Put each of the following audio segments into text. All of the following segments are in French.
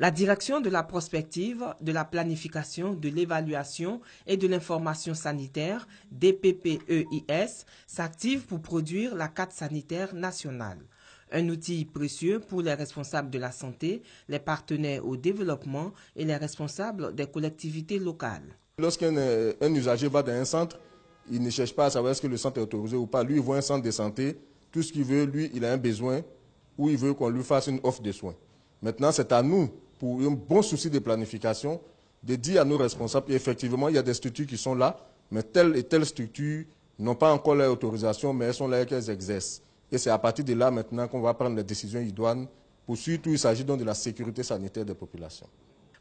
La direction de la prospective, de la planification, de l'évaluation et de l'information sanitaire, DPPEIS, s'active pour produire la carte sanitaire nationale. Un outil précieux pour les responsables de la santé, les partenaires au développement et les responsables des collectivités locales. Lorsqu'un euh, usager va dans un centre, il ne cherche pas à savoir est-ce que le centre est autorisé ou pas. Lui, il voit un centre de santé, tout ce qu'il veut, lui, il a un besoin ou il veut qu'on lui fasse une offre de soins. Maintenant, c'est à nous pour un bon souci de planification, de dire à nos responsables, effectivement, il y a des structures qui sont là, mais telle et telle structure n'ont pas encore leur autorisation, mais elles sont là et qu'elles exercent. Et c'est à partir de là maintenant qu'on va prendre les décisions idoines pour surtout il s'agit donc de la sécurité sanitaire des populations.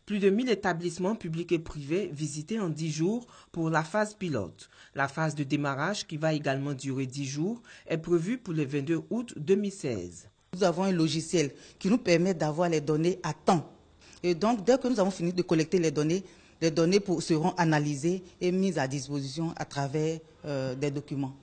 Plus de 1000 établissements publics et privés visités en 10 jours pour la phase pilote. La phase de démarrage, qui va également durer 10 jours, est prévue pour le 22 août 2016. Nous avons un logiciel qui nous permet d'avoir les données à temps et donc, dès que nous avons fini de collecter les données, les données seront analysées et mises à disposition à travers euh, des documents.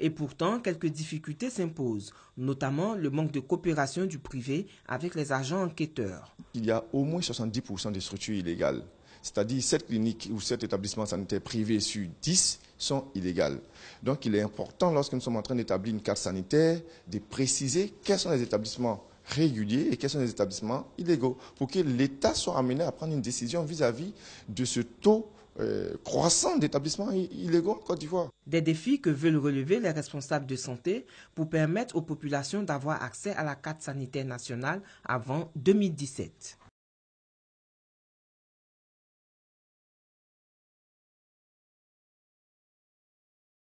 Et pourtant, quelques difficultés s'imposent, notamment le manque de coopération du privé avec les agents enquêteurs. Il y a au moins 70% des structures illégales. C'est-à-dire 7 cliniques ou 7 établissements sanitaires privés sur 10 sont illégales. Donc il est important, lorsque nous sommes en train d'établir une carte sanitaire, de préciser quels sont les établissements réguliers et quels sont les établissements illégaux, pour que l'État soit amené à prendre une décision vis-à-vis de ce taux euh, croissant d'établissements illégaux en Côte d'Ivoire. Des défis que veulent relever les responsables de santé pour permettre aux populations d'avoir accès à la carte sanitaire nationale avant 2017.